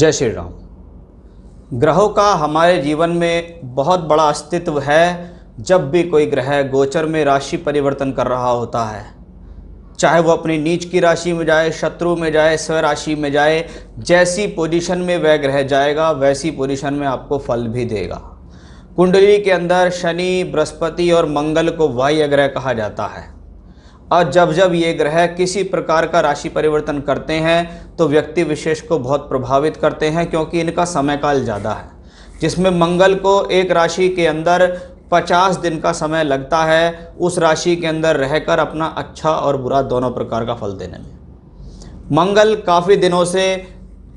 जय श्री राम ग्रहों का हमारे जीवन में बहुत बड़ा अस्तित्व है जब भी कोई ग्रह गोचर में राशि परिवर्तन कर रहा होता है चाहे वो अपनी नीच की राशि में जाए शत्रु में जाए स्व राशि में जाए जैसी पोजीशन में वह ग्रह जाएगा वैसी पोजीशन में आपको फल भी देगा कुंडली के अंदर शनि बृहस्पति और मंगल को वाह्य ग्रह कहा जाता है और जब जब ये ग्रह किसी प्रकार का राशि परिवर्तन करते हैं तो व्यक्ति विशेष को बहुत प्रभावित करते हैं क्योंकि इनका समय काल ज़्यादा है जिसमें मंगल को एक राशि के अंदर 50 दिन का समय लगता है उस राशि के अंदर रहकर अपना अच्छा और बुरा दोनों प्रकार का फल देने में मंगल काफ़ी दिनों से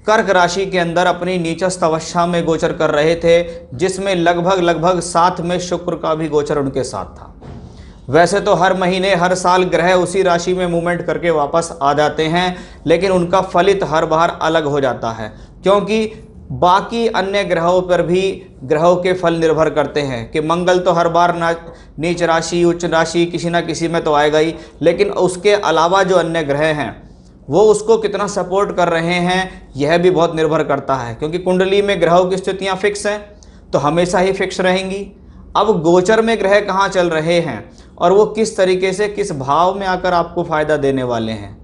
कर्क राशि के अंदर अपनी नीचस्त अवस्था में गोचर कर रहे थे जिसमें लगभग लगभग साथ में शुक्र का भी गोचर उनके साथ था वैसे तो हर महीने हर साल ग्रह उसी राशि में मूवमेंट करके वापस आ जाते हैं लेकिन उनका फलित हर बार अलग हो जाता है क्योंकि बाकी अन्य ग्रहों पर भी ग्रहों के फल निर्भर करते हैं कि मंगल तो हर बार ना नीच राशि उच्च राशि किसी ना किसी में तो आएगा ही लेकिन उसके अलावा जो अन्य ग्रह हैं वो उसको कितना सपोर्ट कर रहे हैं यह भी बहुत निर्भर करता है क्योंकि कुंडली में ग्रहों की स्थितियाँ फिक्स हैं तो हमेशा ही फिक्स रहेंगी अब गोचर में ग्रह कहाँ चल रहे हैं और वो किस तरीके से किस भाव में आकर आपको फ़ायदा देने वाले हैं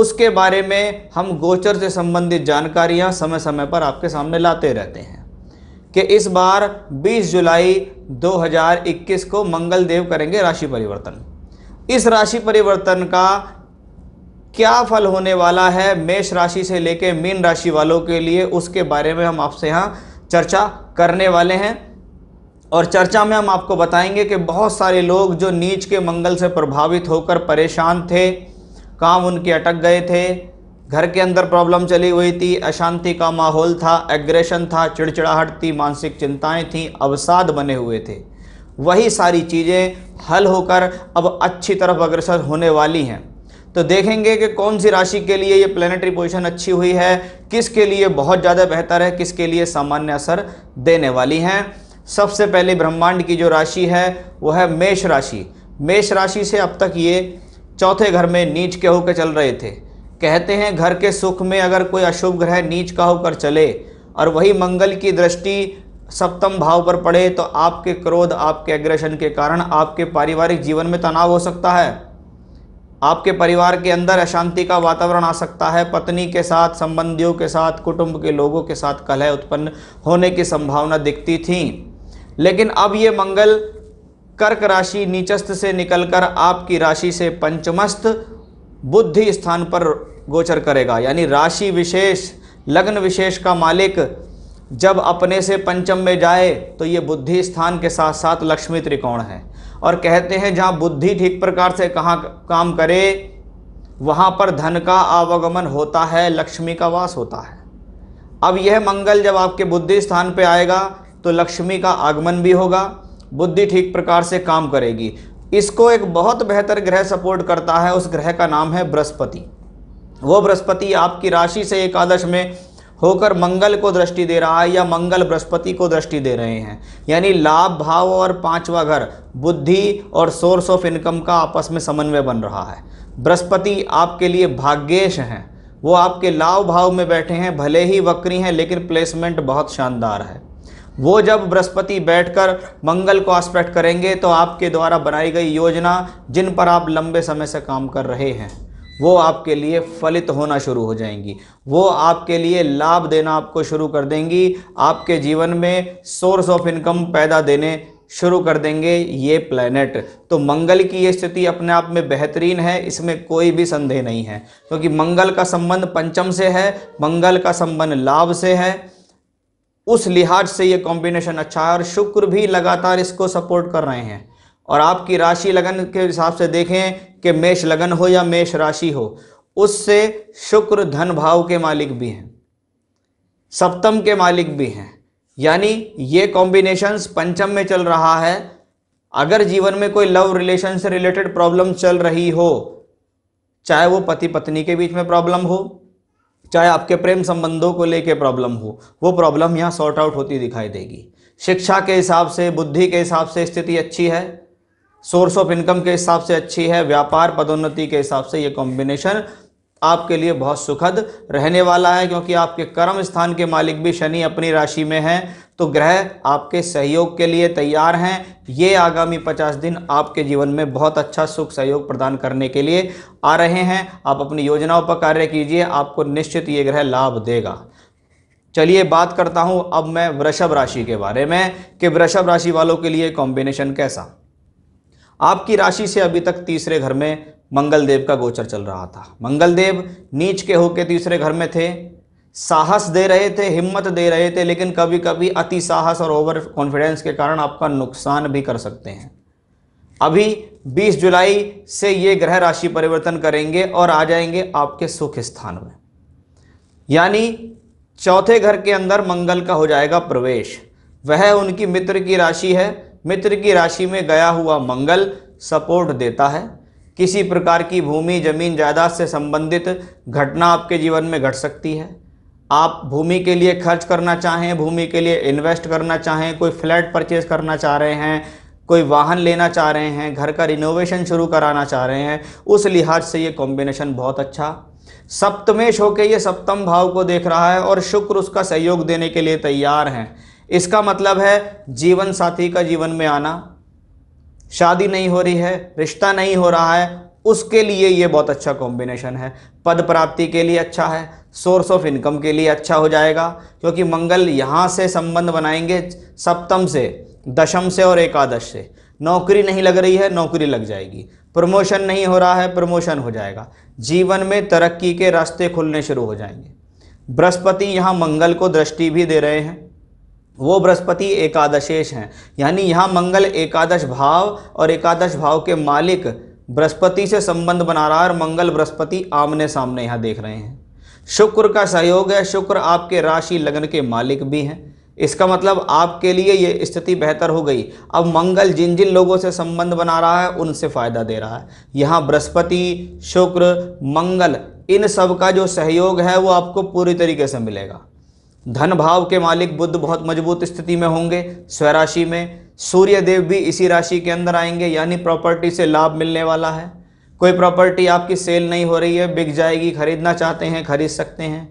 उसके बारे में हम गोचर से संबंधित जानकारियां समय समय पर आपके सामने लाते रहते हैं कि इस बार 20 जुलाई 2021 को मंगल देव करेंगे राशि परिवर्तन इस राशि परिवर्तन का क्या फल होने वाला है मेष राशि से लेकर मीन राशि वालों के लिए उसके बारे में हम आपसे यहाँ चर्चा करने वाले हैं और चर्चा में हम आपको बताएंगे कि बहुत सारे लोग जो नीच के मंगल से प्रभावित होकर परेशान थे काम उनके अटक गए थे घर के अंदर प्रॉब्लम चली हुई थी अशांति का माहौल था एग्रेशन था चिड़चिड़ाहट थी मानसिक चिंताएं थीं अवसाद बने हुए थे वही सारी चीज़ें हल होकर अब अच्छी तरफ अग्रसर होने वाली हैं तो देखेंगे कि कौन सी राशि के लिए ये प्लेनेटरी पोजिशन अच्छी हुई है किसके लिए बहुत ज़्यादा बेहतर है किसके लिए सामान्य असर देने वाली हैं सबसे पहले ब्रह्मांड की जो राशि है वो है मेष राशि मेष राशि से अब तक ये चौथे घर में नीच के होकर चल रहे थे कहते हैं घर के सुख में अगर कोई अशुभ ग्रह नीच का होकर चले और वही मंगल की दृष्टि सप्तम भाव पर पड़े तो आपके क्रोध आपके एग्रेशन के कारण आपके पारिवारिक जीवन में तनाव हो सकता है आपके परिवार के अंदर अशांति का वातावरण आ सकता है पत्नी के साथ संबंधियों के साथ कुटुंब के लोगों के साथ कलह उत्पन्न होने की संभावना दिखती थी लेकिन अब ये मंगल कर्क राशि नीचस्थ से निकलकर आपकी राशि से पंचमस्थ बुद्धि स्थान पर गोचर करेगा यानी राशि विशेष लग्न विशेष का मालिक जब अपने से पंचम में जाए तो ये बुद्धि स्थान के साथ साथ लक्ष्मी त्रिकोण है और कहते हैं जहाँ बुद्धि ठीक प्रकार से कहाँ काम करे वहाँ पर धन का आवागमन होता है लक्ष्मी का वास होता है अब यह मंगल जब आपके बुद्धि स्थान पर आएगा तो लक्ष्मी का आगमन भी होगा बुद्धि ठीक प्रकार से काम करेगी इसको एक बहुत बेहतर ग्रह सपोर्ट करता है उस ग्रह का नाम है बृहस्पति वो बृहस्पति आपकी राशि से एकादश में होकर मंगल को दृष्टि दे रहा है या मंगल बृहस्पति को दृष्टि दे रहे हैं यानी लाभ भाव और पांचवा घर बुद्धि और सोर्स ऑफ इनकम का आपस में समन्वय बन रहा है बृहस्पति आपके लिए भाग्येश हैं वो आपके लाभ भाव में बैठे हैं भले ही वक्री हैं लेकिन प्लेसमेंट बहुत शानदार है वो जब बृहस्पति बैठकर मंगल को आस्पेक्ट करेंगे तो आपके द्वारा बनाई गई योजना जिन पर आप लंबे समय से काम कर रहे हैं वो आपके लिए फलित होना शुरू हो जाएंगी वो आपके लिए लाभ देना आपको शुरू कर देंगी आपके जीवन में सोर्स ऑफ इनकम पैदा देने शुरू कर देंगे ये प्लैनेट तो मंगल की ये स्थिति अपने आप में बेहतरीन है इसमें कोई भी संदेह नहीं है क्योंकि तो मंगल का संबंध पंचम से है मंगल का संबंध लाभ से है उस लिहाज से ये कॉम्बिनेशन अच्छा है और शुक्र भी लगातार इसको सपोर्ट कर रहे हैं और आपकी राशि लगन के हिसाब से देखें कि मेष लगन हो या मेष राशि हो उससे शुक्र धन भाव के मालिक भी हैं सप्तम के मालिक भी हैं यानी ये कॉम्बिनेशंस पंचम में चल रहा है अगर जीवन में कोई लव रिलेशन से रिलेटेड प्रॉब्लम चल रही हो चाहे वो पति पत्नी के बीच में प्रॉब्लम हो चाहे आपके प्रेम संबंधों को लेके प्रॉब्लम हो वो प्रॉब्लम यहाँ सॉर्ट आउट होती दिखाई देगी शिक्षा के हिसाब से बुद्धि के हिसाब से स्थिति अच्छी है सोर्स ऑफ इनकम के हिसाब से अच्छी है व्यापार पदोन्नति के हिसाब से ये कॉम्बिनेशन आपके लिए बहुत सुखद रहने वाला है क्योंकि आपके कर्म स्थान के मालिक भी शनि अपनी राशि में हैं तो ग्रह आपके सहयोग के लिए तैयार हैं ये आगामी 50 दिन आपके जीवन में बहुत अच्छा सुख सहयोग प्रदान करने के लिए आ रहे हैं आप अपनी योजनाओं पर कार्य कीजिए आपको निश्चित ये ग्रह लाभ देगा चलिए बात करता हूँ अब मैं वृषभ राशि के बारे में कि वृषभ राशि वालों के लिए कॉम्बिनेशन कैसा आपकी राशि से अभी तक तीसरे घर में मंगलदेव का गोचर चल रहा था मंगलदेव नीच के होके तीसरे घर में थे साहस दे रहे थे हिम्मत दे रहे थे लेकिन कभी कभी अति साहस और ओवर कॉन्फिडेंस के कारण आपका नुकसान भी कर सकते हैं अभी 20 जुलाई से ये ग्रह राशि परिवर्तन करेंगे और आ जाएंगे आपके सुख स्थान में यानी चौथे घर के अंदर मंगल का हो जाएगा प्रवेश वह उनकी मित्र की राशि है मित्र की राशि में गया हुआ मंगल सपोर्ट देता है किसी प्रकार की भूमि जमीन जायदाद से संबंधित घटना आपके जीवन में घट सकती है आप भूमि के लिए खर्च करना चाहें भूमि के लिए इन्वेस्ट करना चाहें कोई फ्लैट परचेज करना चाह रहे हैं कोई वाहन लेना चाह रहे हैं घर का रिनोवेशन शुरू कराना चाह रहे हैं उस लिहाज से ये कॉम्बिनेशन बहुत अच्छा सप्तमेश होकर ये सप्तम भाव को देख रहा है और शुक्र उसका सहयोग देने के लिए तैयार हैं इसका मतलब है जीवन साथी का जीवन में आना शादी नहीं हो रही है रिश्ता नहीं हो रहा है उसके लिए ये बहुत अच्छा कॉम्बिनेशन है पद प्राप्ति के लिए अच्छा है सोर्स ऑफ इनकम के लिए अच्छा हो जाएगा क्योंकि मंगल यहाँ से संबंध बनाएंगे सप्तम से दशम से और एकादश से नौकरी नहीं लग रही है नौकरी लग जाएगी प्रमोशन नहीं हो रहा है प्रमोशन हो जाएगा जीवन में तरक्की के रास्ते खुलने शुरू हो जाएंगे बृहस्पति यहाँ मंगल को दृष्टि भी दे रहे हैं वो बृहस्पति एकादशेश हैं यानी यहाँ मंगल एकादश भाव और एकादश भाव के मालिक बृहस्पति से संबंध बना रहा है और मंगल बृहस्पति आमने सामने यहाँ देख रहे हैं शुक्र का सहयोग है शुक्र आपके राशि लग्न के मालिक भी हैं इसका मतलब आपके लिए ये स्थिति बेहतर हो गई अब मंगल जिन जिन लोगों से संबंध बना रहा है उनसे फ़ायदा दे रहा है यहाँ बृहस्पति शुक्र मंगल इन सब का जो सहयोग है वो आपको पूरी तरीके से मिलेगा धन भाव के मालिक बुद्ध बहुत मजबूत स्थिति में होंगे स्वराशि में सूर्य देव भी इसी राशि के अंदर आएंगे यानी प्रॉपर्टी से लाभ मिलने वाला है कोई प्रॉपर्टी आपकी सेल नहीं हो रही है बिक जाएगी खरीदना चाहते हैं खरीद सकते हैं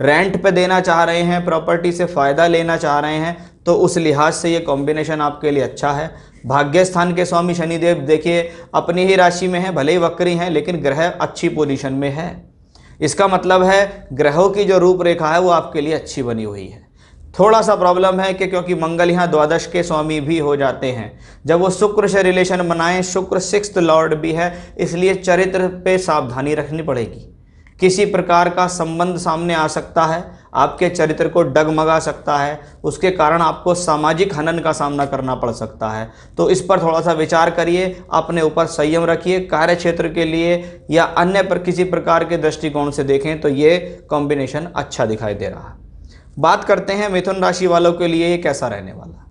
रेंट पे देना चाह रहे हैं प्रॉपर्टी से फ़ायदा लेना चाह रहे हैं तो उस लिहाज से ये कॉम्बिनेशन आपके लिए अच्छा है भाग्य स्थान के स्वामी शनिदेव देखिए अपनी ही राशि में है भले ही वक्री हैं लेकिन ग्रह अच्छी पोजिशन में है इसका मतलब है ग्रहों की जो रूपरेखा है वो आपके लिए अच्छी बनी हुई है थोड़ा सा प्रॉब्लम है कि क्योंकि मंगल यहाँ द्वादश के स्वामी भी हो जाते हैं जब वो शुक्र से रिलेशन बनाएं शुक्र सिक्स लॉर्ड भी है इसलिए चरित्र पे सावधानी रखनी पड़ेगी किसी प्रकार का संबंध सामने आ सकता है आपके चरित्र को डगमगा सकता है उसके कारण आपको सामाजिक हनन का सामना करना पड़ सकता है तो इस पर थोड़ा सा विचार करिए अपने ऊपर संयम रखिए कार्य क्षेत्र के लिए या अन्य पर किसी प्रकार के दृष्टिकोण से देखें तो ये कॉम्बिनेशन अच्छा दिखाई दे रहा है बात करते हैं मिथुन राशि वालों के लिए ये कैसा रहने वाला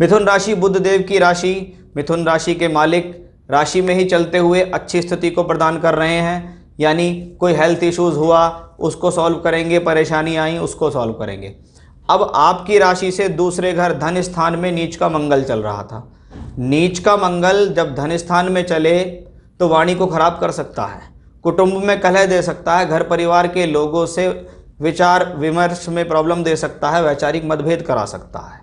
मिथुन राशि बुद्ध देव की राशि मिथुन राशि के मालिक राशि में ही चलते हुए अच्छी स्थिति को प्रदान कर रहे हैं यानी कोई हेल्थ इश्यूज़ हुआ उसको सॉल्व करेंगे परेशानी आई उसको सॉल्व करेंगे अब आपकी राशि से दूसरे घर धन स्थान में नीच का मंगल चल रहा था नीच का मंगल जब धन स्थान में चले तो वाणी को खराब कर सकता है कुटुंब में कलह दे सकता है घर परिवार के लोगों से विचार विमर्श में प्रॉब्लम दे सकता है वैचारिक मतभेद करा सकता है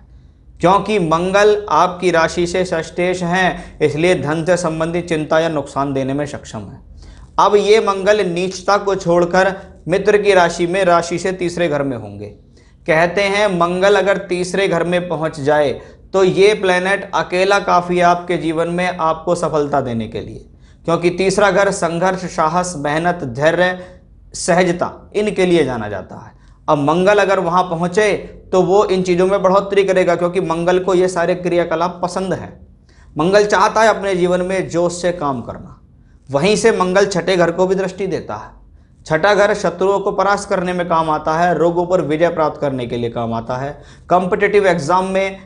क्योंकि मंगल आपकी राशि से षष्टेश हैं इसलिए धन से संबंधित चिंता या नुकसान देने में सक्षम है अब ये मंगल नीचता को छोड़कर मित्र की राशि में राशि से तीसरे घर में होंगे कहते हैं मंगल अगर तीसरे घर में पहुंच जाए तो ये प्लेनेट अकेला काफ़ी आपके जीवन में आपको सफलता देने के लिए क्योंकि तीसरा घर संघर्ष साहस मेहनत धैर्य सहजता इनके लिए जाना जाता है अब मंगल अगर वहाँ पहुँचे तो वो इन चीज़ों में बढ़ोतरी करेगा क्योंकि मंगल को ये सारे क्रियाकलाप पसंद हैं मंगल चाहता है अपने जीवन में जोश से काम करना वहीं से मंगल छठे घर को भी दृष्टि देता है छठा घर शत्रुओं को परास्त करने में काम आता है रोगों पर विजय प्राप्त करने के लिए काम आता है कॉम्पिटेटिव एग्जाम में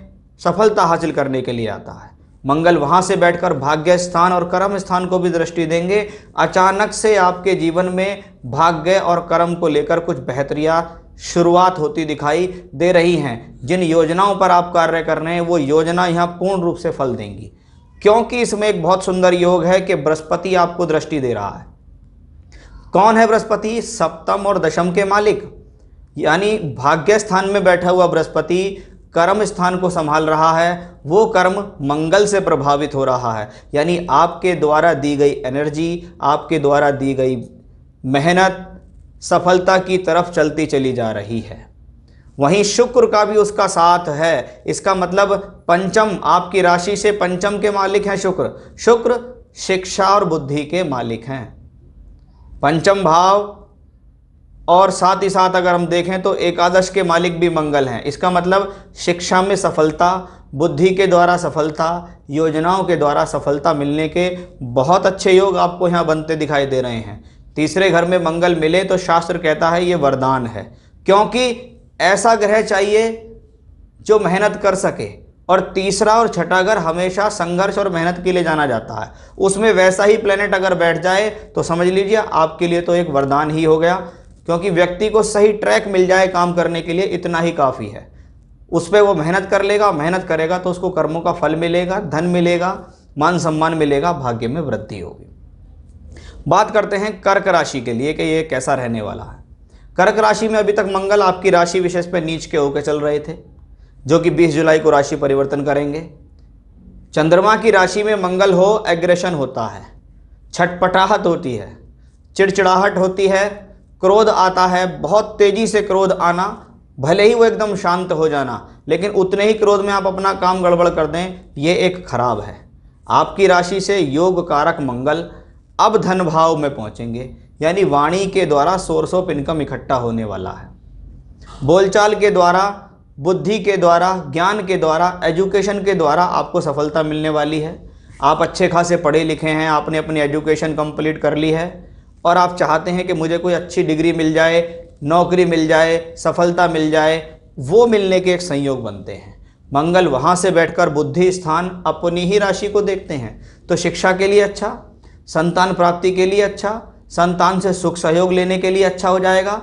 सफलता हासिल करने के लिए आता है मंगल वहाँ से बैठकर भाग्य स्थान और कर्म स्थान को भी दृष्टि देंगे अचानक से आपके जीवन में भाग्य और कर्म को लेकर कुछ बेहतरिया शुरुआत होती दिखाई दे रही हैं जिन योजनाओं पर आप कार्य कर रहे हैं वो योजना यहाँ पूर्ण रूप से फल देंगी क्योंकि इसमें एक बहुत सुंदर योग है कि बृहस्पति आपको दृष्टि दे रहा है कौन है बृहस्पति सप्तम और दशम के मालिक यानी भाग्य स्थान में बैठा हुआ बृहस्पति कर्म स्थान को संभाल रहा है वो कर्म मंगल से प्रभावित हो रहा है यानी आपके द्वारा दी गई एनर्जी आपके द्वारा दी गई मेहनत सफलता की तरफ चलती चली जा रही है वहीं शुक्र का भी उसका साथ है इसका मतलब पंचम आपकी राशि से पंचम के मालिक हैं शुक्र शुक्र शिक्षा और बुद्धि के मालिक हैं पंचम भाव और साथ ही साथ अगर हम देखें तो एकादश के मालिक भी मंगल हैं इसका मतलब शिक्षा में सफलता बुद्धि के द्वारा सफलता योजनाओं के द्वारा सफलता मिलने के बहुत अच्छे योग आपको यहाँ बनते दिखाई दे रहे हैं तीसरे घर में मंगल मिले तो शास्त्र कहता है ये वरदान है क्योंकि ऐसा ग्रह चाहिए जो मेहनत कर सके और तीसरा और छठा घर हमेशा संघर्ष और मेहनत के लिए जाना जाता है उसमें वैसा ही प्लेनेट अगर बैठ जाए तो समझ लीजिए आपके लिए तो एक वरदान ही हो गया क्योंकि व्यक्ति को सही ट्रैक मिल जाए काम करने के लिए इतना ही काफ़ी है उस पर वो मेहनत कर लेगा मेहनत करेगा तो उसको कर्मों का फल मिलेगा धन मिलेगा मान सम्मान मिलेगा भाग्य में वृद्धि होगी बात करते हैं कर्क राशि के लिए कि ये कैसा रहने वाला है कर्क राशि में अभी तक मंगल आपकी राशि विशेष पर नीच के होकर चल रहे थे जो कि 20 जुलाई को राशि परिवर्तन करेंगे चंद्रमा की राशि में मंगल हो एग्रेशन होता है छटपटाहट होती है चिड़चिड़ाहट होती है क्रोध आता है बहुत तेज़ी से क्रोध आना भले ही वो एकदम शांत हो जाना लेकिन उतने ही क्रोध में आप अपना काम गड़बड़ कर दें ये एक खराब है आपकी राशि से योग कारक मंगल अब धन भाव में पहुंचेंगे यानी वाणी के द्वारा सोर्स ऑफ इनकम इकट्ठा होने वाला है बोलचाल के द्वारा बुद्धि के द्वारा ज्ञान के द्वारा एजुकेशन के द्वारा आपको सफलता मिलने वाली है आप अच्छे खासे पढ़े लिखे हैं आपने अपनी एजुकेशन कंप्लीट कर ली है और आप चाहते हैं कि मुझे कोई अच्छी डिग्री मिल जाए नौकरी मिल जाए सफलता मिल जाए वो मिलने के एक संयोग बनते हैं मंगल वहाँ से बैठकर बुद्धि स्थान अपनी ही राशि को देखते हैं तो शिक्षा के लिए अच्छा संतान प्राप्ति के लिए अच्छा संतान से सुख सहयोग लेने के लिए अच्छा हो जाएगा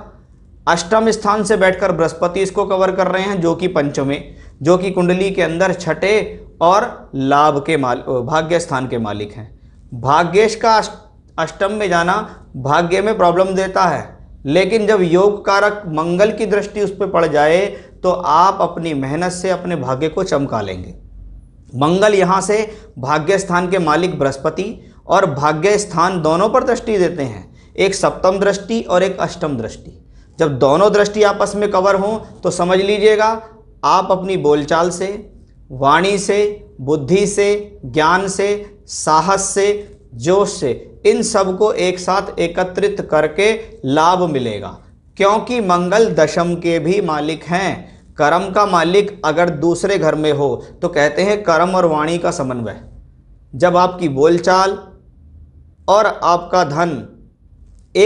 अष्टम स्थान से बैठकर बृहस्पति इसको कवर कर रहे हैं जो कि पंचमे जो कि कुंडली के अंदर छठे और लाभ के माल भाग्य स्थान के मालिक हैं भाग्येश का अष्टम में जाना भाग्य में प्रॉब्लम देता है लेकिन जब योग कारक मंगल की दृष्टि उस पर पड़ जाए तो आप अपनी मेहनत से अपने भाग्य को चमका लेंगे मंगल यहाँ से भाग्य स्थान के मालिक बृहस्पति और भाग्य स्थान दोनों पर दृष्टि देते हैं एक सप्तम दृष्टि और एक अष्टम दृष्टि जब दोनों दृष्टि आपस में कवर हों तो समझ लीजिएगा आप अपनी बोलचाल से वाणी से बुद्धि से ज्ञान से साहस से जोश से इन सब को एक साथ एकत्रित करके लाभ मिलेगा क्योंकि मंगल दशम के भी मालिक हैं कर्म का मालिक अगर दूसरे घर में हो तो कहते हैं कर्म और वाणी का समन्वय जब आपकी बोलचाल और आपका धन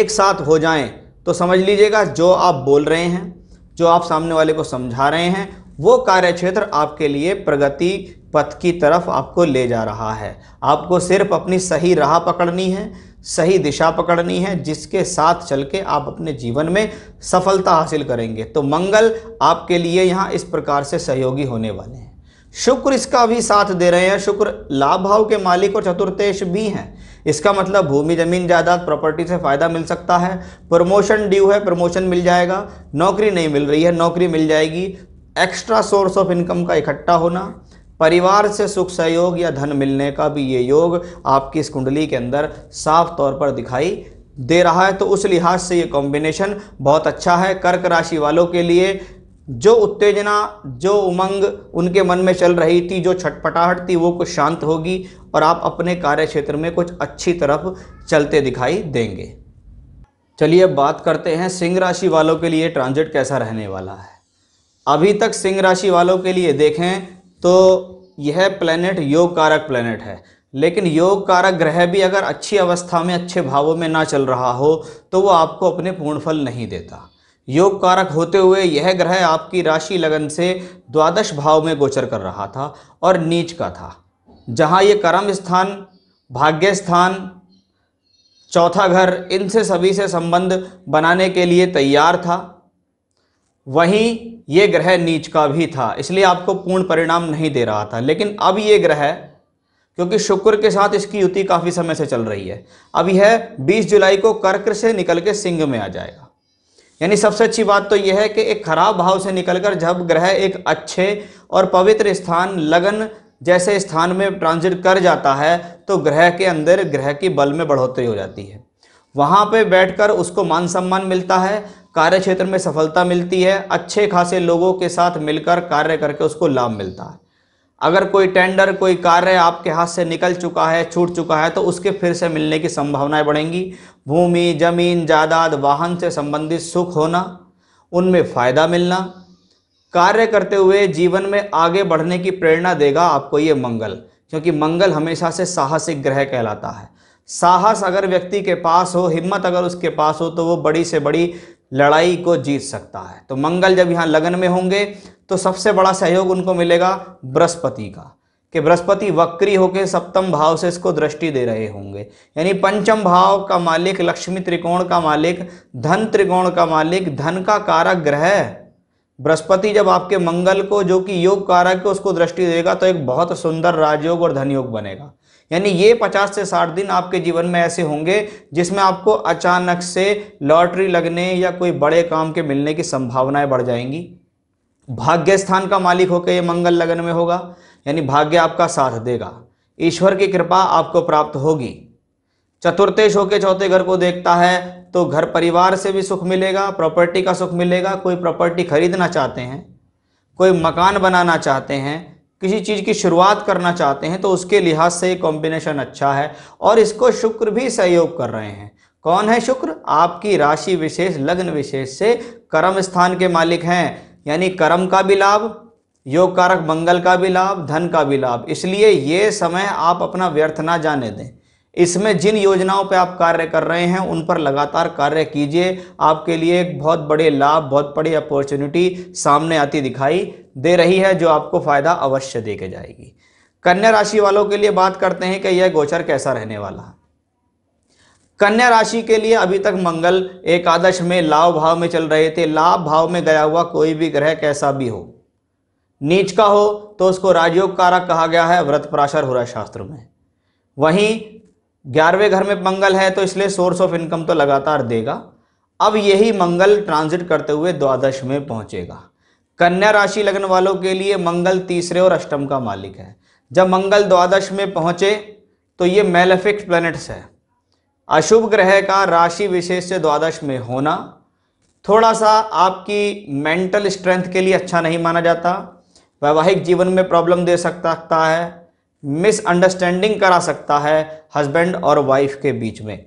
एक साथ हो जाएं तो समझ लीजिएगा जो आप बोल रहे हैं जो आप सामने वाले को समझा रहे हैं वो कार्य क्षेत्र आपके लिए प्रगति पथ की तरफ आपको ले जा रहा है आपको सिर्फ अपनी सही राह पकड़नी है सही दिशा पकड़नी है जिसके साथ चल के आप अपने जीवन में सफलता हासिल करेंगे तो मंगल आपके लिए यहाँ इस प्रकार से सहयोगी होने वाले हैं शुक्र इसका भी साथ दे रहे हैं शुक्र लाभ भाव के मालिक और चतुर्थेश भी हैं इसका मतलब भूमि जमीन जायदाद प्रॉपर्टी से फ़ायदा मिल सकता है प्रमोशन ड्यू है प्रमोशन मिल जाएगा नौकरी नहीं मिल रही है नौकरी मिल जाएगी एक्स्ट्रा सोर्स ऑफ इनकम का इकट्ठा होना परिवार से सुख सहयोग या धन मिलने का भी ये योग आपकी इस कुंडली के अंदर साफ तौर पर दिखाई दे रहा है तो उस लिहाज से ये कॉम्बिनेशन बहुत अच्छा है कर्क राशि वालों के लिए जो उत्तेजना जो उमंग उनके मन में चल रही थी जो छटपटाहट थी वो कुछ शांत होगी और आप अपने कार्य क्षेत्र में कुछ अच्छी तरफ चलते दिखाई देंगे चलिए अब बात करते हैं सिंह राशि वालों के लिए ट्रांजिट कैसा रहने वाला है अभी तक सिंह राशि वालों के लिए देखें तो यह प्लेनेट योग कारक प्लेनेट है लेकिन योग कारक ग्रह भी अगर अच्छी अवस्था में अच्छे भावों में ना चल रहा हो तो वो आपको अपने पूर्ण फल नहीं देता योग कारक होते हुए यह ग्रह आपकी राशि लगन से द्वादश भाव में गोचर कर रहा था और नीच का था जहाँ ये कर्म स्थान भाग्य स्थान चौथा घर इनसे सभी से संबंध बनाने के लिए तैयार था वहीं ये ग्रह नीच का भी था इसलिए आपको पूर्ण परिणाम नहीं दे रहा था लेकिन अब ये ग्रह क्योंकि शुक्र के साथ इसकी युति काफ़ी समय से चल रही है अब यह 20 जुलाई को कर्क से निकल के सिंह में आ जाएगा यानी सबसे अच्छी बात तो यह है कि एक खराब भाव से निकलकर जब ग्रह एक अच्छे और पवित्र स्थान लगन जैसे स्थान में ट्रांजिट कर जाता है तो ग्रह के अंदर ग्रह की बल में बढ़ोतरी हो जाती है वहाँ पे बैठकर उसको मान सम्मान मिलता है कार्य क्षेत्र में सफलता मिलती है अच्छे खासे लोगों के साथ मिलकर कार्य करके उसको लाभ मिलता है अगर कोई टेंडर कोई कार्य आपके हाथ से निकल चुका है छूट चुका है तो उसके फिर से मिलने की संभावनाएं बढ़ेंगी भूमि जमीन जायदाद वाहन से संबंधित सुख होना उनमें फ़ायदा मिलना कार्य करते हुए जीवन में आगे बढ़ने की प्रेरणा देगा आपको ये मंगल क्योंकि मंगल हमेशा से साहसिक ग्रह कहलाता है साहस अगर व्यक्ति के पास हो हिम्मत अगर उसके पास हो तो वो बड़ी से बड़ी लड़ाई को जीत सकता है तो मंगल जब यहाँ लगन में होंगे तो सबसे बड़ा सहयोग उनको मिलेगा बृहस्पति का कि बृहस्पति वक्री होकर सप्तम भाव से इसको दृष्टि दे रहे होंगे यानी पंचम भाव का मालिक लक्ष्मी त्रिकोण का मालिक धन त्रिकोण का मालिक धन का कारक ग्रह बृहस्पति जब आपके मंगल को जो कि योग कारक है उसको दृष्टि देगा तो एक बहुत सुंदर राजयोग और धनयोग बनेगा यानी ये पचास से साठ दिन आपके जीवन में ऐसे होंगे जिसमें आपको अचानक से लॉटरी लगने या कोई बड़े काम के मिलने की संभावनाएं बढ़ जाएंगी भाग्य स्थान का मालिक होकर ये मंगल लगन में होगा यानी भाग्य आपका साथ देगा ईश्वर की कृपा आपको प्राप्त होगी चतुर्थेश होकर चौथे घर को देखता है तो घर परिवार से भी सुख मिलेगा प्रॉपर्टी का सुख मिलेगा कोई प्रॉपर्टी खरीदना चाहते हैं कोई मकान बनाना चाहते हैं किसी चीज़ की शुरुआत करना चाहते हैं तो उसके लिहाज से ये कॉम्बिनेशन अच्छा है और इसको शुक्र भी सहयोग कर रहे हैं कौन है शुक्र आपकी राशि विशेष लग्न विशेष से कर्म स्थान के मालिक हैं यानी कर्म का भी लाभ योग कारक मंगल का भी लाभ धन का भी लाभ इसलिए ये समय आप अपना व्यर्थ ना जाने दें इसमें जिन योजनाओं पे आप कार्य कर रहे हैं उन पर लगातार कार्य कीजिए आपके लिए एक बहुत बड़े लाभ बहुत बड़ी अपॉर्चुनिटी सामने आती दिखाई दे रही है जो आपको फ़ायदा अवश्य दे के जाएगी कन्या राशि वालों के लिए बात करते हैं कि यह गोचर कैसा रहने वाला है कन्या राशि के लिए अभी तक मंगल एकादश में लाभ भाव में चल रहे थे लाभ भाव में गया हुआ कोई भी ग्रह कैसा भी हो नीच का हो तो उसको राजयोग कारक कहा गया है व्रत पराशर हो रहा शास्त्र में वहीं ग्यारहवें घर में मंगल है तो इसलिए सोर्स ऑफ इनकम तो लगातार देगा अब यही मंगल ट्रांजिट करते हुए द्वादश में पहुंचेगा कन्या राशि लग्न वालों के लिए मंगल तीसरे और अष्टम का मालिक है जब मंगल द्वादश में पहुंचे तो ये मेलेफिक्स प्लैनेट्स है अशुभ ग्रह का राशि विशेष से द्वादश में होना थोड़ा सा आपकी मेंटल स्ट्रेंथ के लिए अच्छा नहीं माना जाता वैवाहिक जीवन में प्रॉब्लम दे सकता है मिसअंडरस्टैंडिंग करा सकता है हस्बैंड और वाइफ के बीच में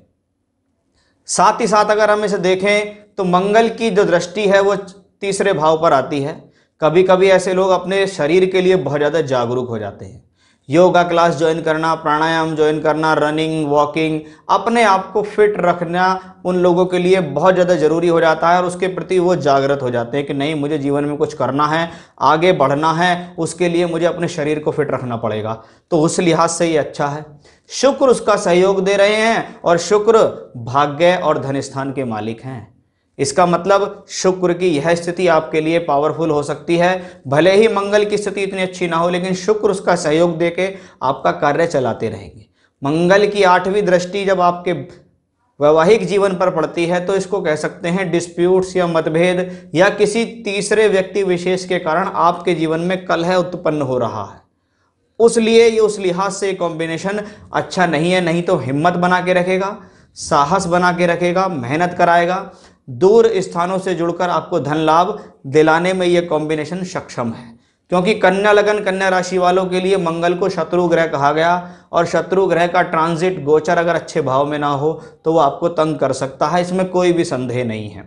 साथ ही साथ अगर हम इसे देखें तो मंगल की जो दृष्टि है वो तीसरे भाव पर आती है कभी कभी ऐसे लोग अपने शरीर के लिए बहुत ज़्यादा जागरूक हो जाते हैं योगा क्लास ज्वाइन करना प्राणायाम ज्वाइन करना रनिंग वॉकिंग अपने आप को फिट रखना उन लोगों के लिए बहुत ज़्यादा ज़रूरी हो जाता है और उसके प्रति वो जागृत हो जाते हैं कि नहीं मुझे जीवन में कुछ करना है आगे बढ़ना है उसके लिए मुझे अपने शरीर को फिट रखना पड़ेगा तो उस लिहाज से ये अच्छा है शुक्र उसका सहयोग दे रहे हैं और शुक्र भाग्य और धन स्थान के मालिक हैं इसका मतलब शुक्र की यह स्थिति आपके लिए पावरफुल हो सकती है भले ही मंगल की स्थिति इतनी अच्छी ना हो लेकिन शुक्र उसका सहयोग दे के आपका कार्य चलाते रहेंगे मंगल की आठवीं दृष्टि जब आपके वैवाहिक जीवन पर पड़ती है तो इसको कह सकते हैं डिस्प्यूट्स या मतभेद या किसी तीसरे व्यक्ति विशेष के कारण आपके जीवन में कलह उत्पन्न हो रहा है उस लिए ये उस लिहाज से कॉम्बिनेशन अच्छा नहीं है नहीं तो हिम्मत बना के रखेगा साहस बना के रखेगा मेहनत कराएगा दूर स्थानों से जुड़कर आपको धन लाभ दिलाने में यह कॉम्बिनेशन सक्षम है क्योंकि कन्या लगन कन्या राशि वालों के लिए मंगल को शत्रु ग्रह कहा गया और शत्रु ग्रह का ट्रांजिट गोचर अगर अच्छे भाव में ना हो तो वो आपको तंग कर सकता है इसमें कोई भी संदेह नहीं है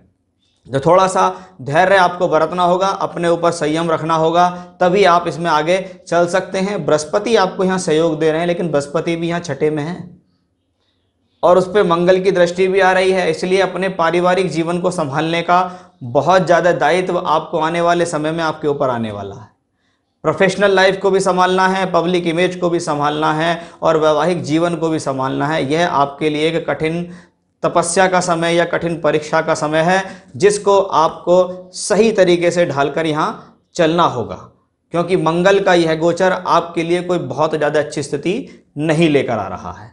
तो थोड़ा सा धैर्य आपको बरतना होगा अपने ऊपर संयम रखना होगा तभी आप इसमें आगे चल सकते हैं बृहस्पति आपको यहाँ सहयोग दे रहे हैं लेकिन बृहस्पति भी यहाँ छठे में है और उस पर मंगल की दृष्टि भी आ रही है इसलिए अपने पारिवारिक जीवन को संभालने का बहुत ज़्यादा दायित्व आपको आने वाले समय में आपके ऊपर आने वाला है प्रोफेशनल लाइफ को भी संभालना है पब्लिक इमेज को भी संभालना है और वैवाहिक जीवन को भी संभालना है यह आपके लिए एक कठिन तपस्या का समय या कठिन परीक्षा का समय है जिसको आपको सही तरीके से ढाल कर यहाँ चलना होगा क्योंकि मंगल का यह गोचर आपके लिए कोई बहुत ज़्यादा अच्छी स्थिति नहीं लेकर आ रहा है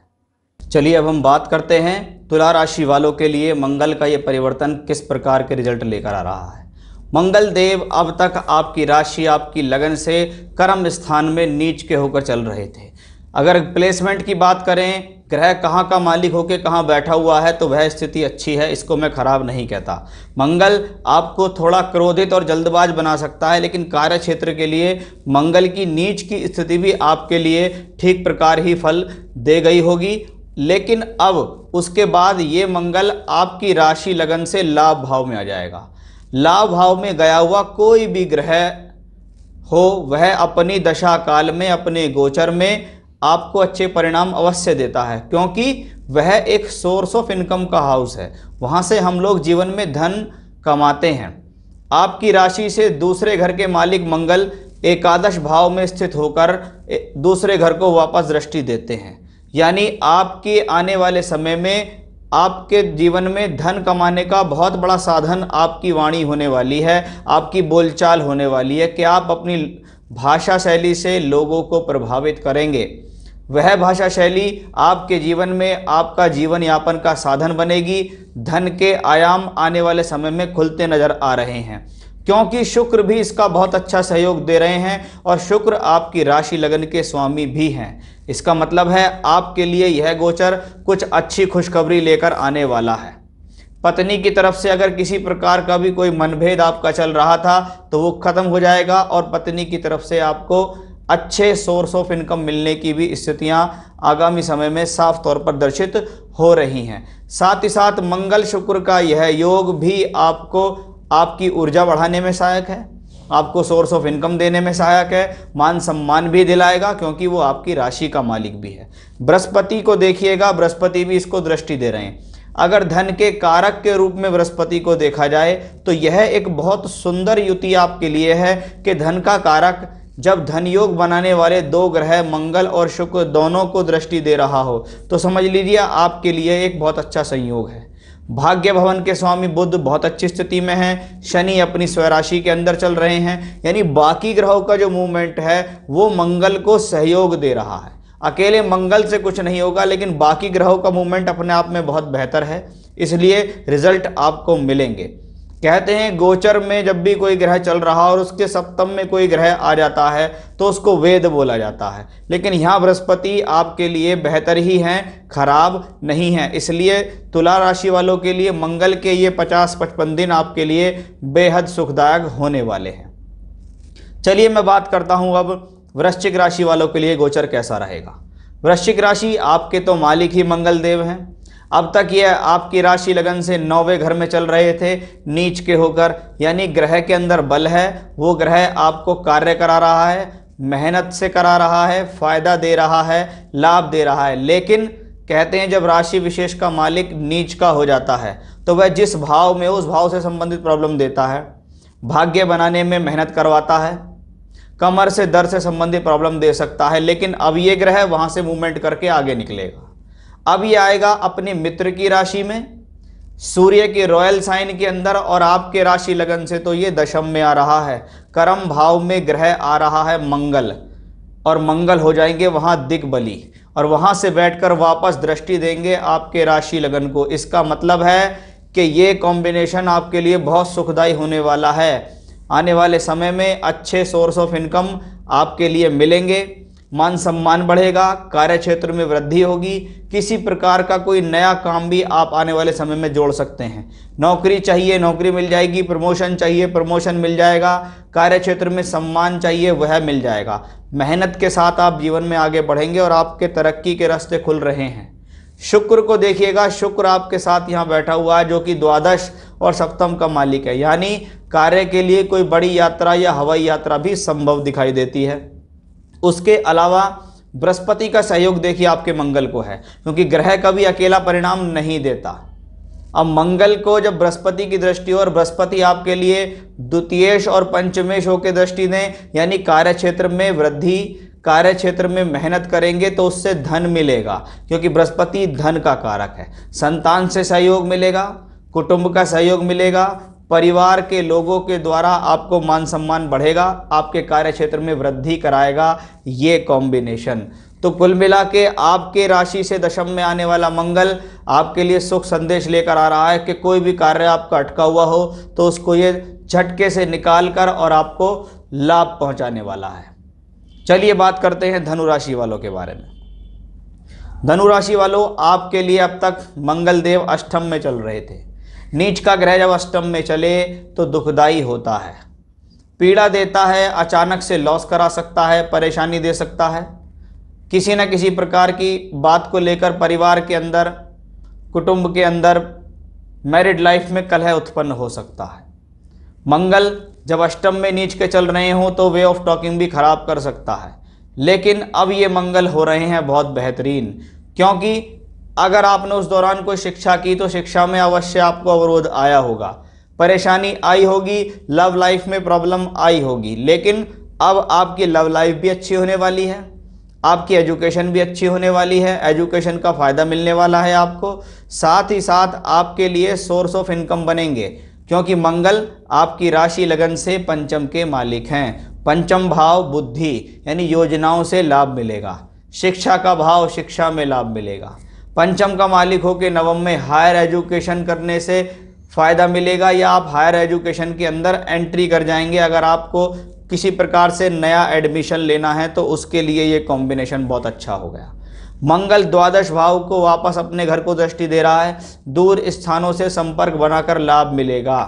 चलिए अब हम बात करते हैं तुला राशि वालों के लिए मंगल का ये परिवर्तन किस प्रकार के रिजल्ट लेकर आ रहा है मंगल देव अब तक आपकी राशि आपकी लगन से कर्म स्थान में नीच के होकर चल रहे थे अगर प्लेसमेंट की बात करें ग्रह कहाँ का मालिक होकर कहाँ बैठा हुआ है तो वह स्थिति अच्छी है इसको मैं खराब नहीं कहता मंगल आपको थोड़ा क्रोधित और जल्दबाज बना सकता है लेकिन कार्य क्षेत्र के लिए मंगल की नीच की स्थिति भी आपके लिए ठीक प्रकार ही फल दे गई होगी लेकिन अब उसके बाद ये मंगल आपकी राशि लगन से लाभ भाव में आ जाएगा लाभ भाव में गया हुआ कोई भी ग्रह हो वह अपनी दशा काल में अपने गोचर में आपको अच्छे परिणाम अवश्य देता है क्योंकि वह एक सोर्स ऑफ इनकम का हाउस है वहाँ से हम लोग जीवन में धन कमाते हैं आपकी राशि से दूसरे घर के मालिक मंगल एकादश भाव में स्थित होकर दूसरे घर को वापस दृष्टि देते हैं यानी आपके आने वाले समय में आपके जीवन में धन कमाने का बहुत बड़ा साधन आपकी वाणी होने वाली है आपकी बोलचाल होने वाली है कि आप अपनी भाषा शैली से लोगों को प्रभावित करेंगे वह भाषा शैली आपके जीवन में आपका जीवन यापन का साधन बनेगी धन के आयाम आने वाले समय में खुलते नज़र आ रहे हैं क्योंकि शुक्र भी इसका बहुत अच्छा सहयोग दे रहे हैं और शुक्र आपकी राशि लगन के स्वामी भी हैं इसका मतलब है आपके लिए यह गोचर कुछ अच्छी खुशखबरी लेकर आने वाला है पत्नी की तरफ से अगर किसी प्रकार का भी कोई मनभेद आपका चल रहा था तो वो खत्म हो जाएगा और पत्नी की तरफ से आपको अच्छे सोर्स ऑफ इनकम मिलने की भी स्थितियाँ आगामी समय में साफ तौर पर दर्शित हो रही हैं साथ ही साथ मंगल शुक्र का यह योग भी आपको आपकी ऊर्जा बढ़ाने में सहायक है आपको सोर्स ऑफ इनकम देने में सहायक है मान सम्मान भी दिलाएगा क्योंकि वो आपकी राशि का मालिक भी है बृहस्पति को देखिएगा बृहस्पति भी इसको दृष्टि दे रहे हैं अगर धन के कारक के रूप में बृहस्पति को देखा जाए तो यह एक बहुत सुंदर युति आपके लिए है कि धन का कारक जब धन योग बनाने वाले दो ग्रह मंगल और शुक्र दोनों को दृष्टि दे रहा हो तो समझ लीजिए आपके लिए एक बहुत अच्छा संयोग है भाग्य भवन के स्वामी बुद्ध बहुत अच्छी स्थिति में हैं शनि अपनी स्वराशि के अंदर चल रहे हैं यानी बाकी ग्रहों का जो मूवमेंट है वो मंगल को सहयोग दे रहा है अकेले मंगल से कुछ नहीं होगा लेकिन बाकी ग्रहों का मूवमेंट अपने आप में बहुत बेहतर है इसलिए रिजल्ट आपको मिलेंगे कहते हैं गोचर में जब भी कोई ग्रह चल रहा और उसके सप्तम में कोई ग्रह आ जाता है तो उसको वेद बोला जाता है लेकिन यहाँ बृहस्पति आपके लिए बेहतर ही हैं खराब नहीं है इसलिए तुला राशि वालों के लिए मंगल के ये 50-55 दिन आपके लिए बेहद सुखदायक होने वाले हैं चलिए मैं बात करता हूँ अब वृश्चिक राशि वालों के लिए गोचर कैसा रहेगा वृश्चिक राशि आपके तो मालिक ही मंगल देव हैं अब तक ये आपकी राशि लगन से नौवे घर में चल रहे थे नीच के होकर यानी ग्रह के अंदर बल है वो ग्रह आपको कार्य करा रहा है मेहनत से करा रहा है फ़ायदा दे रहा है लाभ दे रहा है लेकिन कहते हैं जब राशि विशेष का मालिक नीच का हो जाता है तो वह जिस भाव में उस भाव से संबंधित प्रॉब्लम देता है भाग्य बनाने में मेहनत करवाता है कमर से दर से संबंधित प्रॉब्लम दे सकता है लेकिन अब ये ग्रह वहाँ से मूवमेंट करके आगे निकलेगा अब ये आएगा अपने मित्र की राशि में सूर्य के रॉयल साइन के अंदर और आपके राशि लगन से तो ये दशम में आ रहा है कर्म भाव में ग्रह आ रहा है मंगल और मंगल हो जाएंगे वहाँ दिग्बली और वहाँ से बैठकर वापस दृष्टि देंगे आपके राशि लगन को इसका मतलब है कि ये कॉम्बिनेशन आपके लिए बहुत सुखदायी होने वाला है आने वाले समय में अच्छे सोर्स ऑफ इनकम आपके लिए मिलेंगे मान सम्मान बढ़ेगा कार्य क्षेत्र में वृद्धि होगी किसी प्रकार का कोई नया काम भी आप आने वाले समय में जोड़ सकते हैं नौकरी चाहिए नौकरी मिल जाएगी प्रमोशन चाहिए प्रमोशन मिल जाएगा कार्य क्षेत्र में सम्मान चाहिए वह मिल जाएगा मेहनत के साथ आप जीवन में आगे बढ़ेंगे और आपके तरक्की के रास्ते खुल रहे हैं शुक्र को देखिएगा शुक्र आपके साथ यहाँ बैठा हुआ है जो कि द्वादश और सप्तम का मालिक है यानी कार्य के लिए कोई बड़ी यात्रा या हवाई यात्रा भी संभव दिखाई देती है उसके अलावा बृहस्पति का सहयोग देखिए आपके मंगल को है क्योंकि ग्रह कभी अकेला परिणाम नहीं देता अब मंगल को जब बृहस्पति की दृष्टि हो और बृहस्पति आपके लिए द्वितीयेश और पंचमेश होकर दृष्टि दें यानी कार्य क्षेत्र में वृद्धि कार्य क्षेत्र में मेहनत करेंगे तो उससे धन मिलेगा क्योंकि बृहस्पति धन का कारक है संतान से सहयोग मिलेगा कुटुंब का सहयोग मिलेगा परिवार के लोगों के द्वारा आपको मान सम्मान बढ़ेगा आपके कार्य क्षेत्र में वृद्धि कराएगा ये कॉम्बिनेशन तो कुल मिला के आपके राशि से दशम में आने वाला मंगल आपके लिए सुख संदेश लेकर आ रहा है कि कोई भी कार्य आपका अटका हुआ हो तो उसको ये झटके से निकाल कर और आपको लाभ पहुंचाने वाला है चलिए बात करते हैं धनु राशि वालों के बारे में धनु राशि वालों आपके लिए अब तक मंगल देव अष्टम में चल रहे थे नीच का ग्रह जब अष्टम में चले तो दुखदाई होता है पीड़ा देता है अचानक से लॉस करा सकता है परेशानी दे सकता है किसी न किसी प्रकार की बात को लेकर परिवार के अंदर कुटुंब के अंदर मैरिड लाइफ में कलह उत्पन्न हो सकता है मंगल जब अष्टम में नीच के चल रहे हों तो वे ऑफ टॉकिंग भी खराब कर सकता है लेकिन अब ये मंगल हो रहे हैं बहुत बेहतरीन क्योंकि अगर आपने उस दौरान कोई शिक्षा की तो शिक्षा में अवश्य आपको अवरोध आया होगा परेशानी आई होगी लव लाइफ में प्रॉब्लम आई होगी लेकिन अब आपकी लव लाइफ भी अच्छी होने वाली है आपकी एजुकेशन भी अच्छी होने वाली है एजुकेशन का फ़ायदा मिलने वाला है आपको साथ ही साथ आपके लिए सोर्स ऑफ इनकम बनेंगे क्योंकि मंगल आपकी राशि लगन से पंचम के मालिक हैं पंचम भाव बुद्धि यानी योजनाओं से लाभ मिलेगा शिक्षा का भाव शिक्षा में लाभ मिलेगा पंचम का मालिक हो के नवम में हायर एजुकेशन करने से फ़ायदा मिलेगा या आप हायर एजुकेशन के अंदर एंट्री कर जाएंगे अगर आपको किसी प्रकार से नया एडमिशन लेना है तो उसके लिए ये कॉम्बिनेशन बहुत अच्छा हो गया मंगल द्वादश भाव को वापस अपने घर को दृष्टि दे रहा है दूर स्थानों से संपर्क बनाकर लाभ मिलेगा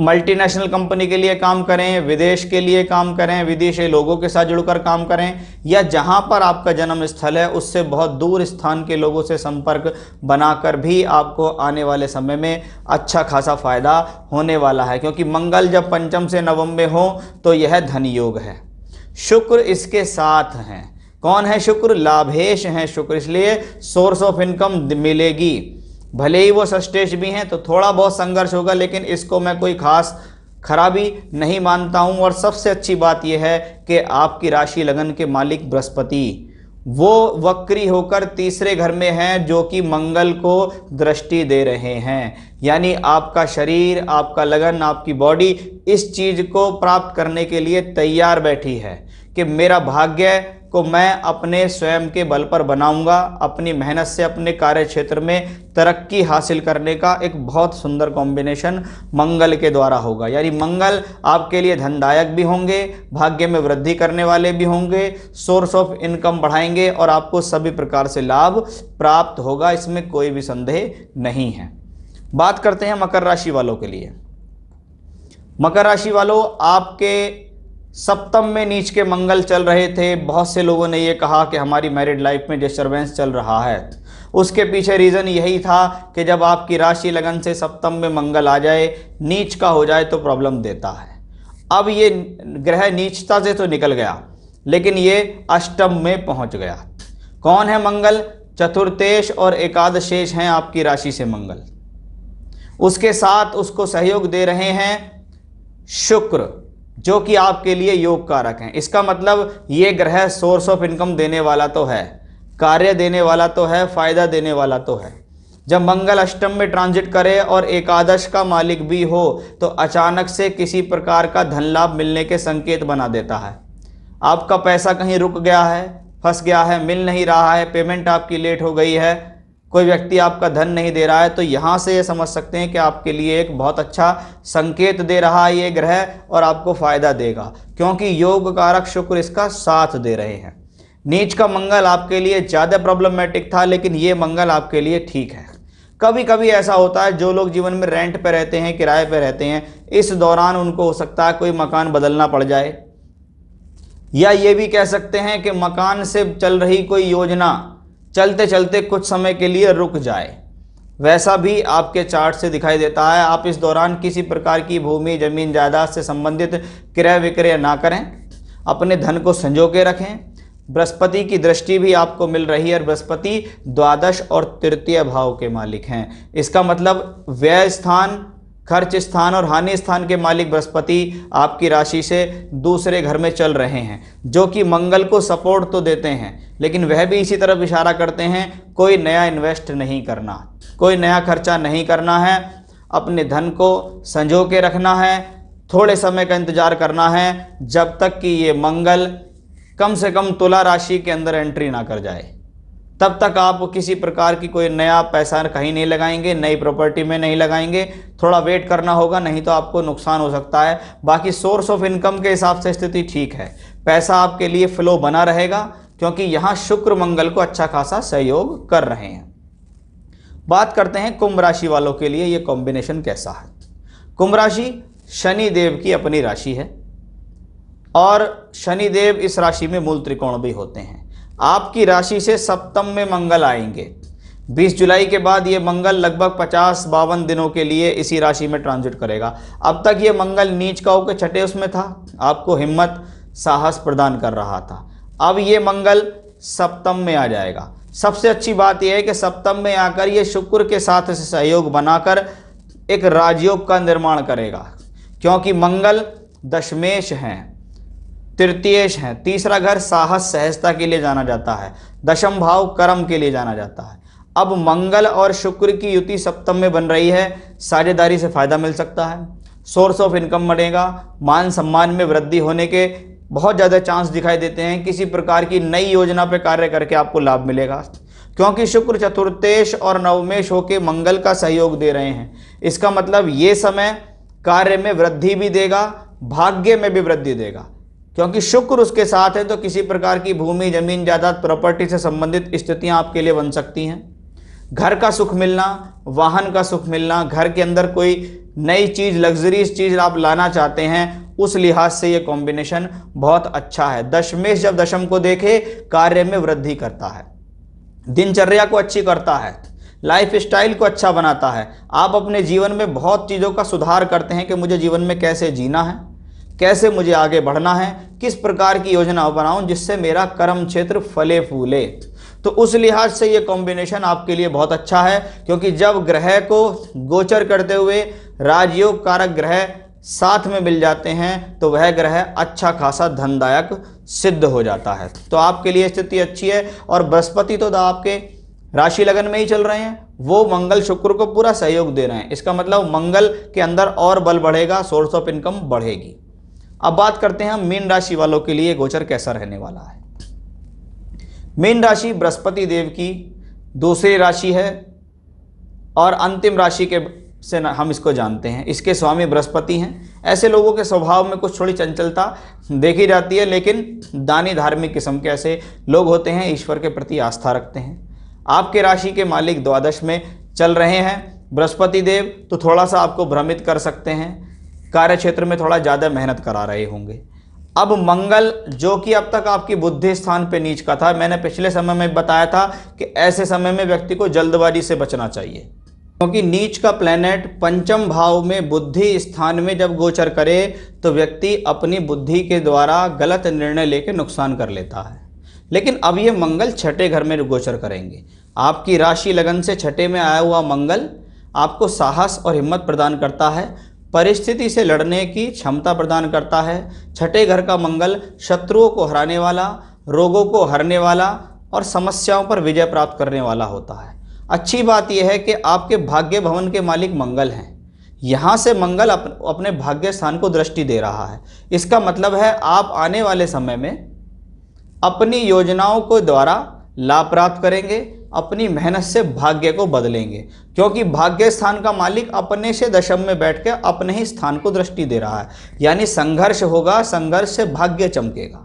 मल्टीनेशनल कंपनी के लिए काम करें विदेश के लिए काम करें विदेशी लोगों के साथ जुड़कर काम करें या जहां पर आपका जन्म स्थल है उससे बहुत दूर स्थान के लोगों से संपर्क बनाकर भी आपको आने वाले समय में अच्छा खासा फायदा होने वाला है क्योंकि मंगल जब पंचम से नवम में हो तो यह धन योग है शुक्र इसके साथ हैं कौन है शुक्र लाभेश हैं शुक्र इसलिए सोर्स ऑफ इनकम मिलेगी भले ही वो सस्टेज भी हैं तो थोड़ा बहुत संघर्ष होगा लेकिन इसको मैं कोई खास खराबी नहीं मानता हूं और सबसे अच्छी बात यह है कि आपकी राशि लगन के मालिक बृहस्पति वो वक्री होकर तीसरे घर में हैं जो कि मंगल को दृष्टि दे रहे हैं यानी आपका शरीर आपका लगन आपकी बॉडी इस चीज़ को प्राप्त करने के लिए तैयार बैठी है कि मेरा भाग्य को तो मैं अपने स्वयं के बल पर बनाऊंगा अपनी मेहनत से अपने कार्य क्षेत्र में तरक्की हासिल करने का एक बहुत सुंदर कॉम्बिनेशन मंगल के द्वारा होगा यानी मंगल आपके लिए धनदायक भी होंगे भाग्य में वृद्धि करने वाले भी होंगे सोर्स ऑफ इनकम बढ़ाएंगे और आपको सभी प्रकार से लाभ प्राप्त होगा इसमें कोई भी संदेह नहीं है बात करते हैं मकर राशि वालों के लिए मकर राशि वालों आपके सप्तम में नीच के मंगल चल रहे थे बहुत से लोगों ने ये कहा कि हमारी मैरिड लाइफ में डिस्टर्बेंस चल रहा है उसके पीछे रीज़न यही था कि जब आपकी राशि लगन से सप्तम में मंगल आ जाए नीच का हो जाए तो प्रॉब्लम देता है अब ये ग्रह नीचता से तो निकल गया लेकिन ये अष्टम में पहुंच गया कौन है मंगल चतुर्थेश और एकादशेश हैं आपकी राशि से मंगल उसके साथ उसको सहयोग दे रहे हैं शुक्र जो कि आपके लिए योग कारक हैं इसका मतलब ये ग्रह सोर्स ऑफ इनकम देने वाला तो है कार्य देने वाला तो है फायदा देने वाला तो है जब मंगल अष्टम में ट्रांजिट करे और एकादश का मालिक भी हो तो अचानक से किसी प्रकार का धन लाभ मिलने के संकेत बना देता है आपका पैसा कहीं रुक गया है फंस गया है मिल नहीं रहा है पेमेंट आपकी लेट हो गई है कोई व्यक्ति आपका धन नहीं दे रहा है तो यहाँ से ये समझ सकते हैं कि आपके लिए एक बहुत अच्छा संकेत दे रहा है ये ग्रह और आपको फ़ायदा देगा क्योंकि योग कारक शुक्र इसका साथ दे रहे हैं नीच का मंगल आपके लिए ज़्यादा प्रॉब्लमेटिक था लेकिन ये मंगल आपके लिए ठीक है कभी कभी ऐसा होता है जो लोग जीवन में रेंट पर रहते हैं किराए पर रहते हैं इस दौरान उनको हो सकता है कोई मकान बदलना पड़ जाए या ये भी कह सकते हैं कि मकान से चल रही कोई योजना चलते चलते कुछ समय के लिए रुक जाए वैसा भी आपके चार्ट से दिखाई देता है आप इस दौरान किसी प्रकार की भूमि जमीन जायदाद से संबंधित क्रय विक्रय ना करें अपने धन को संजो के रखें बृहस्पति की दृष्टि भी आपको मिल रही है बृहस्पति द्वादश और तृतीय भाव के मालिक हैं इसका मतलब व्यय स्थान खर्च स्थान और हानि स्थान के मालिक बृहस्पति आपकी राशि से दूसरे घर में चल रहे हैं जो कि मंगल को सपोर्ट तो देते हैं लेकिन वह भी इसी तरफ इशारा करते हैं कोई नया इन्वेस्ट नहीं करना कोई नया खर्चा नहीं करना है अपने धन को संजो के रखना है थोड़े समय का इंतजार करना है जब तक कि ये मंगल कम से कम तुला राशि के अंदर एंट्री ना कर जाए तब तक आप किसी प्रकार की कोई नया पैसा कहीं नहीं लगाएंगे नई प्रॉपर्टी में नहीं लगाएंगे थोड़ा वेट करना होगा नहीं तो आपको नुकसान हो सकता है बाकी सोर्स ऑफ इनकम के हिसाब से स्थिति ठीक है पैसा आपके लिए फ्लो बना रहेगा क्योंकि यहाँ शुक्र मंगल को अच्छा खासा सहयोग कर रहे हैं बात करते हैं कुंभ राशि वालों के लिए ये कॉम्बिनेशन कैसा है कुंभ राशि शनि देव की अपनी राशि है और शनि देव इस राशि में मूल त्रिकोण भी होते हैं आपकी राशि से सप्तम में मंगल आएंगे 20 जुलाई के बाद ये मंगल लगभग 50 बावन दिनों के लिए इसी राशि में ट्रांजिट करेगा अब तक ये मंगल नीच का होकर छठे उसमें था आपको हिम्मत साहस प्रदान कर रहा था अब ये मंगल सप्तम में आ जाएगा सबसे अच्छी बात यह है कि सप्तम में आकर ये शुक्र के साथ से सहयोग बनाकर एक राजयोग का निर्माण करेगा क्योंकि मंगल दशमेश हैं तृतीय हैं तीसरा घर साहस सहजता के लिए जाना जाता है दशम भाव कर्म के लिए जाना जाता है अब मंगल और शुक्र की युति सप्तम में बन रही है साझेदारी से फायदा मिल सकता है सोर्स ऑफ इनकम बढ़ेगा मान सम्मान में वृद्धि होने के बहुत ज़्यादा चांस दिखाई देते हैं किसी प्रकार की नई योजना पर कार्य करके आपको लाभ मिलेगा क्योंकि शुक्र चतुर्थेश और नवमेश होके मंगल का सहयोग दे रहे हैं इसका मतलब ये समय कार्य में वृद्धि भी देगा भाग्य में भी वृद्धि देगा क्योंकि शुक्र उसके साथ है तो किसी प्रकार की भूमि जमीन जायदाद प्रॉपर्टी से संबंधित स्थितियां आपके लिए बन सकती हैं घर का सुख मिलना वाहन का सुख मिलना घर के अंदर कोई नई चीज़ लग्जरीज चीज़ आप लाना चाहते हैं उस लिहाज से ये कॉम्बिनेशन बहुत अच्छा है दशमेश जब दशम को देखे कार्य में वृद्धि करता है दिनचर्या को अच्छी करता है लाइफ स्टाइल को अच्छा बनाता है आप अपने जीवन में बहुत चीज़ों का सुधार करते हैं कि मुझे जीवन में कैसे जीना है कैसे मुझे आगे बढ़ना है किस प्रकार की योजना बनाऊं जिससे मेरा कर्म क्षेत्र फले फूले तो उस लिहाज से ये कॉम्बिनेशन आपके लिए बहुत अच्छा है क्योंकि जब ग्रह को गोचर करते हुए राजयोग कारक ग्रह साथ में मिल जाते हैं तो वह ग्रह अच्छा खासा धनदायक सिद्ध हो जाता है तो आपके लिए स्थिति अच्छी है और बृहस्पति तो आपके राशि लगन में ही चल रहे हैं वो मंगल शुक्र को पूरा सहयोग दे रहे हैं इसका मतलब मंगल के अंदर और बल बढ़ेगा सोर्स ऑफ इनकम बढ़ेगी अब बात करते हैं हम मीन राशि वालों के लिए गोचर कैसा रहने वाला है मीन राशि बृहस्पति देव की दूसरी राशि है और अंतिम राशि के से हम इसको जानते हैं इसके स्वामी बृहस्पति हैं ऐसे लोगों के स्वभाव में कुछ थोड़ी चंचलता देखी जाती है लेकिन दानी धार्मिक किस्म के ऐसे लोग होते हैं ईश्वर के प्रति आस्था रखते हैं आपके राशि के मालिक द्वादश में चल रहे हैं बृहस्पति देव तो थोड़ा सा आपको भ्रमित कर सकते हैं कार्य क्षेत्र में थोड़ा ज़्यादा मेहनत करा रहे होंगे अब मंगल जो कि अब तक आपकी बुद्धि स्थान पे नीच का था मैंने पिछले समय में बताया था कि ऐसे समय में व्यक्ति को जल्दबाजी से बचना चाहिए क्योंकि तो नीच का प्लेनेट पंचम भाव में बुद्धि स्थान में जब गोचर करे तो व्यक्ति अपनी बुद्धि के द्वारा गलत निर्णय लेकर नुकसान कर लेता है लेकिन अब ये मंगल छठे घर में गोचर करेंगे आपकी राशि लगन से छठे में आया हुआ मंगल आपको साहस और हिम्मत प्रदान करता है परिस्थिति से लड़ने की क्षमता प्रदान करता है छठे घर का मंगल शत्रुओं को हराने वाला रोगों को हरने वाला और समस्याओं पर विजय प्राप्त करने वाला होता है अच्छी बात यह है कि आपके भाग्य भवन के मालिक मंगल हैं यहाँ से मंगल अप, अपने भाग्य स्थान को दृष्टि दे रहा है इसका मतलब है आप आने वाले समय में अपनी योजनाओं को द्वारा लाभ प्राप्त करेंगे अपनी मेहनत से भाग्य को बदलेंगे क्योंकि भाग्य स्थान का मालिक अपने से दशम में बैठ के अपने ही स्थान को दृष्टि दे रहा है यानी संघर्ष होगा संघर्ष से भाग्य चमकेगा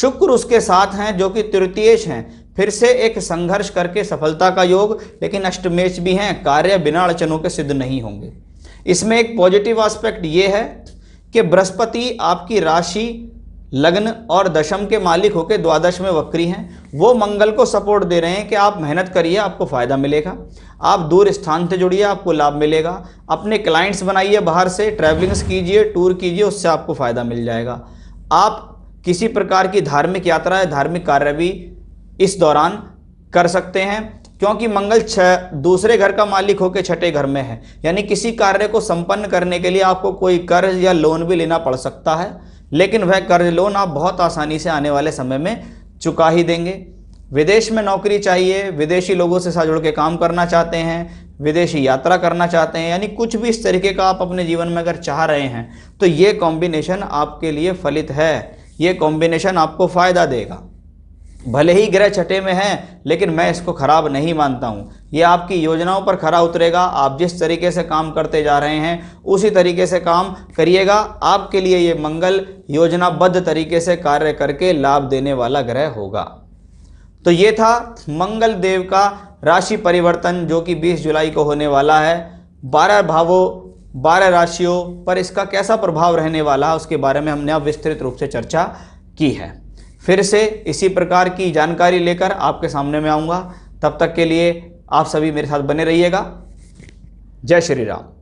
शुक्र उसके साथ हैं जो कि तृतीयेश हैं फिर से एक संघर्ष करके सफलता का योग लेकिन अष्टमेश भी हैं कार्य बिना अड़चनों के सिद्ध नहीं होंगे इसमें एक पॉजिटिव आस्पेक्ट ये है कि बृहस्पति आपकी राशि लग्न और दशम के मालिक होकर द्वादश में वक्री हैं वो मंगल को सपोर्ट दे रहे हैं कि आप मेहनत करिए आपको फ़ायदा मिलेगा आप दूर स्थान से जुड़िए आपको लाभ मिलेगा अपने क्लाइंट्स बनाइए बाहर से ट्रैवलिंग्स कीजिए टूर कीजिए उससे आपको फ़ायदा मिल जाएगा आप किसी प्रकार की धार्मिक यात्रा या धार्मिक कार्य भी इस दौरान कर सकते हैं क्योंकि मंगल छः दूसरे घर का मालिक होकर छठे घर में है यानी किसी कार्य को संपन्न करने के लिए आपको कोई कर्ज या लोन भी लेना पड़ सकता है लेकिन वह कर्ज लोन आप बहुत आसानी से आने वाले समय में चुका ही देंगे विदेश में नौकरी चाहिए विदेशी लोगों से साथ जुड़ के काम करना चाहते हैं विदेशी यात्रा करना चाहते हैं यानी कुछ भी इस तरीके का आप अपने जीवन में अगर चाह रहे हैं तो ये कॉम्बिनेशन आपके लिए फलित है ये कॉम्बिनेशन आपको फ़ायदा देगा भले ही ग्रह छठे में है लेकिन मैं इसको ख़राब नहीं मानता हूँ ये आपकी योजनाओं पर खरा उतरेगा आप जिस तरीके से काम करते जा रहे हैं उसी तरीके से काम करिएगा आपके लिए ये मंगल योजनाबद्ध तरीके से कार्य करके लाभ देने वाला ग्रह होगा तो ये था मंगल देव का राशि परिवर्तन जो कि 20 जुलाई को होने वाला है बारह भावों बारह राशियों पर इसका कैसा प्रभाव रहने वाला है उसके बारे में हमने अब विस्तृत रूप से चर्चा की है फिर से इसी प्रकार की जानकारी लेकर आपके सामने में आऊँगा तब तक के लिए आप सभी मेरे साथ बने रहिएगा जय श्री राम